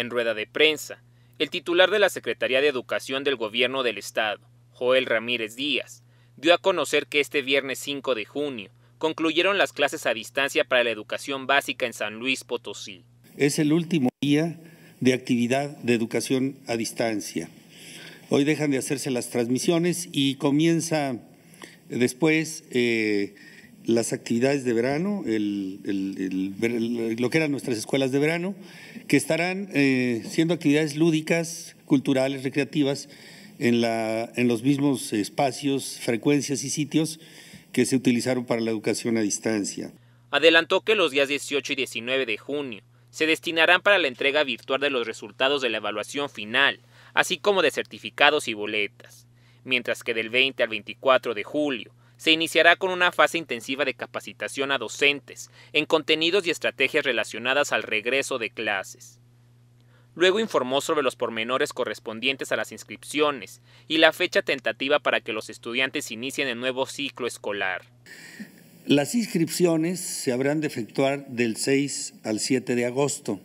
En rueda de prensa, el titular de la Secretaría de Educación del Gobierno del Estado, Joel Ramírez Díaz, dio a conocer que este viernes 5 de junio concluyeron las clases a distancia para la educación básica en San Luis Potosí. Es el último día de actividad de educación a distancia. Hoy dejan de hacerse las transmisiones y comienza después eh, las actividades de verano, lo que eran nuestras escuelas de verano, que estarán eh, siendo actividades lúdicas, culturales, recreativas, en, la, en los mismos espacios, frecuencias y sitios que se utilizaron para la educación a distancia. Adelantó que los días 18 y 19 de junio se destinarán para la entrega virtual de los resultados de la evaluación final, así como de certificados y boletas, mientras que del 20 al 24 de julio se iniciará con una fase intensiva de capacitación a docentes en contenidos y estrategias relacionadas al regreso de clases. Luego informó sobre los pormenores correspondientes a las inscripciones y la fecha tentativa para que los estudiantes inicien el nuevo ciclo escolar. Las inscripciones se habrán de efectuar del 6 al 7 de agosto.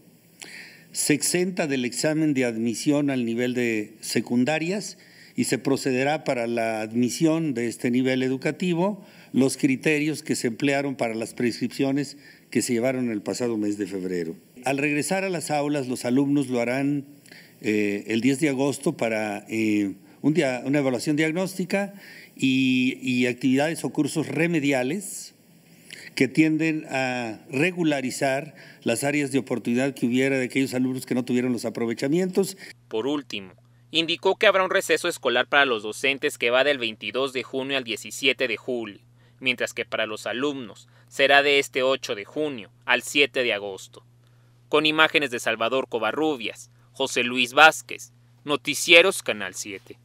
Se exenta del examen de admisión al nivel de secundarias y se procederá para la admisión de este nivel educativo los criterios que se emplearon para las prescripciones que se llevaron el pasado mes de febrero. Al regresar a las aulas, los alumnos lo harán eh, el 10 de agosto para eh, una evaluación diagnóstica y actividades o cursos remediales que tienden a regularizar las áreas de oportunidad que hubiera de aquellos alumnos que no tuvieron los aprovechamientos. Por último, indicó que habrá un receso escolar para los docentes que va del 22 de junio al 17 de julio, mientras que para los alumnos será de este 8 de junio al 7 de agosto. Con imágenes de Salvador Covarrubias, José Luis Vázquez, Noticieros Canal 7.